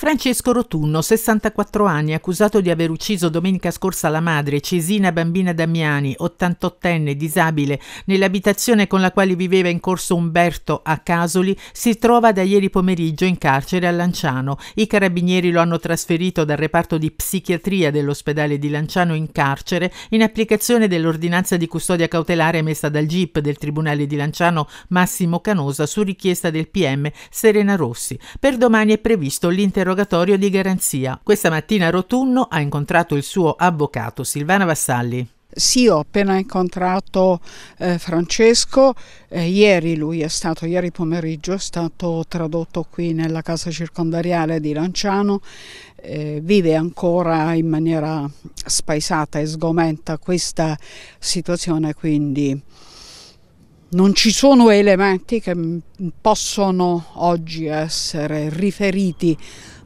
Francesco Rotunno, 64 anni, accusato di aver ucciso domenica scorsa la madre, Cesina Bambina Damiani, 88enne, disabile, nell'abitazione con la quale viveva in corso Umberto a Casoli, si trova da ieri pomeriggio in carcere a Lanciano. I carabinieri lo hanno trasferito dal reparto di psichiatria dell'ospedale di Lanciano in carcere in applicazione dell'ordinanza di custodia cautelare emessa dal GIP del Tribunale di Lanciano Massimo Canosa su richiesta del PM Serena Rossi. Per domani è previsto l'interrogazione interrogatorio di garanzia. Questa mattina Rotunno ha incontrato il suo avvocato Silvana Vassalli. Sì, ho appena incontrato eh, Francesco, eh, ieri lui è stato, ieri pomeriggio è stato tradotto qui nella casa circondariale di Lanciano, eh, vive ancora in maniera spaesata e sgomenta questa situazione, quindi non ci sono elementi che possono oggi essere riferiti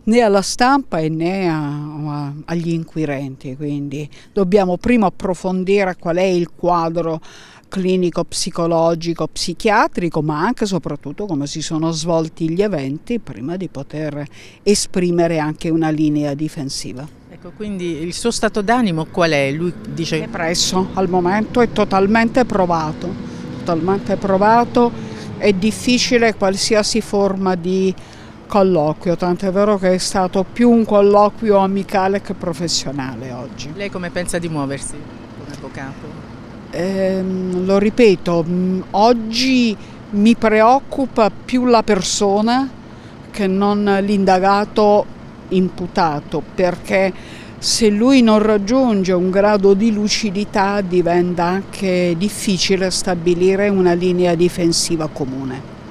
né alla stampa né a, a, agli inquirenti, quindi dobbiamo prima approfondire qual è il quadro clinico, psicologico, psichiatrico, ma anche e soprattutto come si sono svolti gli eventi prima di poter esprimere anche una linea difensiva. Ecco, quindi il suo stato d'animo qual è? Lui dice... Depresso, al momento è totalmente provato totalmente provato, è difficile qualsiasi forma di colloquio, tanto è vero che è stato più un colloquio amicale che professionale oggi. Lei come pensa di muoversi come avvocato? Eh, lo ripeto, mm, oggi mi preoccupa più la persona che non l'indagato imputato perché se lui non raggiunge un grado di lucidità diventa anche difficile stabilire una linea difensiva comune.